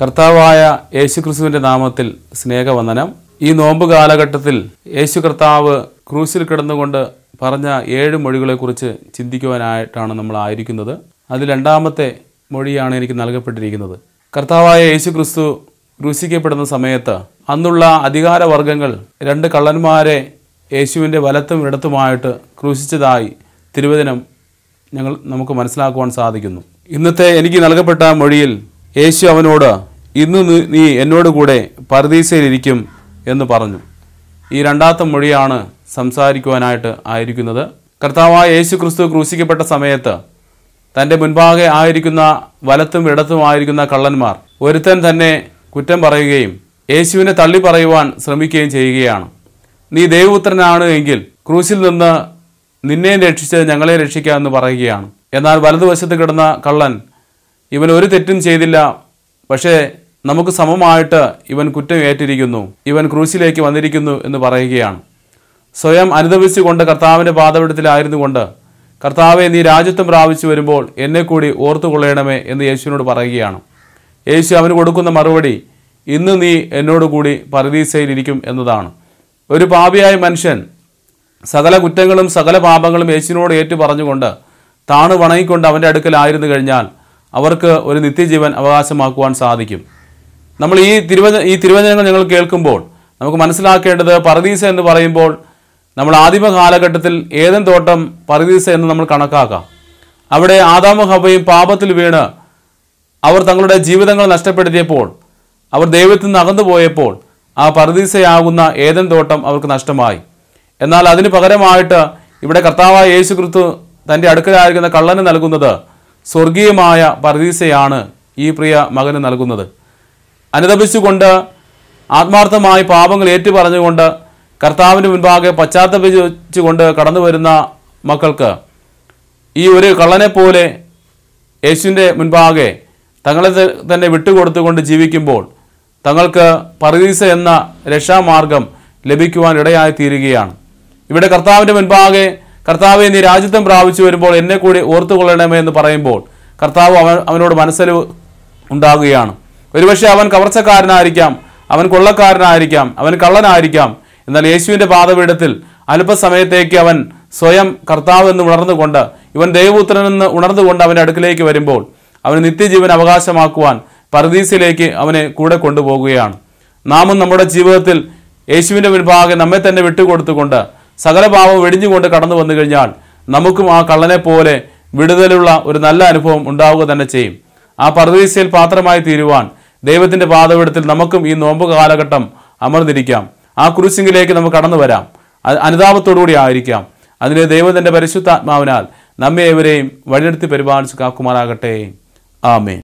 കർത്താവായ യേശു ക്രിസ്തുവിന്റെ നാമത്തിൽ സ്നേഹവന്ദനം ഈ നോമ്പ് കാലഘട്ടത്തിൽ യേശു കർത്താവ് ക്രൂസിൽ കിടന്നുകൊണ്ട് പറഞ്ഞ ഏഴ് മൊഴികളെക്കുറിച്ച് ചിന്തിക്കുവാനായിട്ടാണ് നമ്മൾ ആയിരിക്കുന്നത് അതിൽ രണ്ടാമത്തെ മൊഴിയാണ് എനിക്ക് നൽകപ്പെട്ടിരിക്കുന്നത് കർത്താവായ യേശു ക്രിസ്തു ക്രൂശിക്കപ്പെടുന്ന സമയത്ത് അന്നുള്ള അധികാരവർഗങ്ങൾ രണ്ട് കള്ളന്മാരെ യേശുവിൻ്റെ വലത്തും ഇടത്തുമായിട്ട് ക്രൂശിച്ചതായി തിരുവചനം ഞങ്ങൾ നമുക്ക് മനസ്സിലാക്കുവാൻ സാധിക്കുന്നു ഇന്നത്തെ എനിക്ക് നൽകപ്പെട്ട മൊഴിയിൽ യേശു അവനോട് ഇന്ന് നീ എന്നോട് കൂടെ പരദീസയിലിരിക്കും എന്ന് പറഞ്ഞു ഈ രണ്ടാമത്തെ മൊഴിയാണ് സംസാരിക്കുവാനായിട്ട് ആയിരിക്കുന്നത് കർത്താവായ യേശു ക്രിസ്തു ക്രൂശിക്കപ്പെട്ട സമയത്ത് തൻ്റെ മുൻപാകെ ആയിരിക്കുന്ന വലത്തും ഇടത്തും ആയിരിക്കുന്ന കള്ളന്മാർ ഒരുത്തൻ തന്നെ കുറ്റം പറയുകയും യേശുവിനെ തള്ളി പറയുവാൻ ശ്രമിക്കുകയും ചെയ്യുകയാണ് നീ ദൈവപുത്രനാണ് എങ്കിൽ ക്രൂശിൽ നിന്ന് നിന്നെ രക്ഷിച്ച് ഞങ്ങളെ രക്ഷിക്കാമെന്ന് പറയുകയാണ് എന്നാൽ വലതുവശത്ത് കിടന്ന കള്ളൻ ഇവൻ ഒരു തെറ്റും ചെയ്തില്ല പക്ഷേ നമുക്ക് സമമായിട്ട് ഇവൻ കുറ്റം ഏറ്റിരിക്കുന്നു ഇവൻ ക്രൂശിലേക്ക് വന്നിരിക്കുന്നു എന്ന് പറയുകയാണ് സ്വയം അനുഭവിച്ചുകൊണ്ട് കർത്താവിൻ്റെ പാതപിടത്തിലായിരുന്നു കൊണ്ട് കർത്താവെ നീ രാജ്യത്വം പ്രാപിച്ചു വരുമ്പോൾ എന്നെ കൂടി ഓർത്തുകൊള്ളണമേ എന്ന് യേശുവിനോട് പറയുകയാണ് യേശു അവന് കൊടുക്കുന്ന മറുപടി ഇന്ന് നീ എന്നോടുകൂടി പരദീസയിലിരിക്കും എന്നതാണ് ഒരു പാപിയായ മനുഷ്യൻ സകല കുറ്റങ്ങളും സകല പാപങ്ങളും യേശുവിനോട് ഏറ്റു പറഞ്ഞുകൊണ്ട് താണു വണങ്ങിക്കൊണ്ട് അവൻ്റെ അടുക്കലായിരുന്നു കഴിഞ്ഞാൽ അവർക്ക് ഒരു നിത്യജീവൻ അവകാശമാക്കുവാൻ സാധിക്കും നമ്മൾ ഈ തിരുവച ഈ തിരുവചനങ്ങൾ ഞങ്ങൾ കേൾക്കുമ്പോൾ നമുക്ക് മനസ്സിലാക്കേണ്ടത് പറദീസ എന്ന് പറയുമ്പോൾ നമ്മൾ ആദിമ കാലഘട്ടത്തിൽ ഏതൻ തോട്ടം പറദീസ എന്ന് നമ്മൾ കണക്കാക്കാം അവിടെ ആദാമ ഹബയും പാപത്തിൽ വീണ് അവർ തങ്ങളുടെ ജീവിതങ്ങൾ നഷ്ടപ്പെടുത്തിയപ്പോൾ അവർ ദൈവത്തിൽ നിന്ന് അകന്നു പോയപ്പോൾ ആ പറദീസയാകുന്ന ഏതൻ തോട്ടം അവർക്ക് നഷ്ടമായി എന്നാൽ അതിന് പകരമായിട്ട് ഇവിടെ കർത്താവായ യേശു ക്രിസ്തു തൻ്റെ അടുക്കലായിരിക്കുന്ന കള്ളന് നൽകുന്നത് സ്വർഗീയമായ പർദീസയാണ് ഈ പ്രിയ മകന് നൽകുന്നത് അനുതപിച്ചുകൊണ്ട് ആത്മാർത്ഥമായി പാപങ്ങൾ ഏറ്റുപറഞ്ഞുകൊണ്ട് കർത്താവിന് മുൻപാകെ പശ്ചാത്തപിച്ചുകൊണ്ട് കടന്നു വരുന്ന മക്കൾക്ക് ഈ ഒരു കള്ളനെപ്പോലെ യേശുവിൻ്റെ മുൻപാകെ തങ്ങളെ തന്നെ വിട്ടുകൊടുത്തുകൊണ്ട് ജീവിക്കുമ്പോൾ തങ്ങൾക്ക് പർദീസ എന്ന രക്ഷാമാർഗം ലഭിക്കുവാൻ ഇടയായി തീരുകയാണ് ഇവിടെ കർത്താവിൻ്റെ മുൻപാകെ കർത്താവ് നീ രാജ്യത്വം പ്രാപിച്ചു വരുമ്പോൾ എന്നെ കൂടി കൊള്ളണമേ എന്ന് പറയുമ്പോൾ കർത്താവ് അവൻ അവനോട് മനസ്സിൽ ഉണ്ടാകുകയാണ് ഒരുപക്ഷെ അവൻ കവർച്ചക്കാരനായിരിക്കാം അവൻ കൊള്ളക്കാരനായിരിക്കാം അവൻ കള്ളനായിരിക്കാം എന്നാൽ യേശുവിൻ്റെ പാതപീഠത്തിൽ അല്പസമയത്തേക്ക് അവൻ സ്വയം കർത്താവ് എന്ന് ഉണർന്നുകൊണ്ട് ഇവൻ ദൈവപുത്രനെന്ന് ഉണർന്നുകൊണ്ട് അവൻ്റെ അടുക്കിലേക്ക് വരുമ്പോൾ അവന് നിത്യജീവൻ അവകാശമാക്കുവാൻ പരദീസിലേക്ക് അവനെ കൂടെ കൊണ്ടുപോകുകയാണ് നാമും നമ്മുടെ ജീവിതത്തിൽ യേശുവിൻ്റെ മുൻപാകെ നമ്മെ തന്നെ വിട്ടുകൊടുത്തുകൊണ്ട് സകല പാപം വെടിഞ്ഞുകൊണ്ട് കടന്നു വന്നു കഴിഞ്ഞാൽ നമുക്കും ആ കള്ളനെ പോലെ വിടുതലുള്ള ഒരു നല്ല അനുഭവം ഉണ്ടാവുക തന്നെ ചെയ്യും ആ പർദീസയിൽ പാത്രമായി തീരുവാൻ ദൈവത്തിന്റെ പാതപീഠത്തിൽ നമുക്കും ഈ നോമ്പ് കാലഘട്ടം അമർന്നിരിക്കാം ആ ക്രൂസിംഗിലേക്ക് നമുക്ക് കടന്നു വരാം അനുതാപത്തോടുകൂടി ആയിരിക്കാം അതിന് ദൈവത്തിന്റെ പരിശുദ്ധാത്മാവിനാൽ നമ്മെ ഏവരെയും വഴിയെടുത്ത് പരിപാലിച്ച് കാക്കുമാറാകട്ടെ ആമേ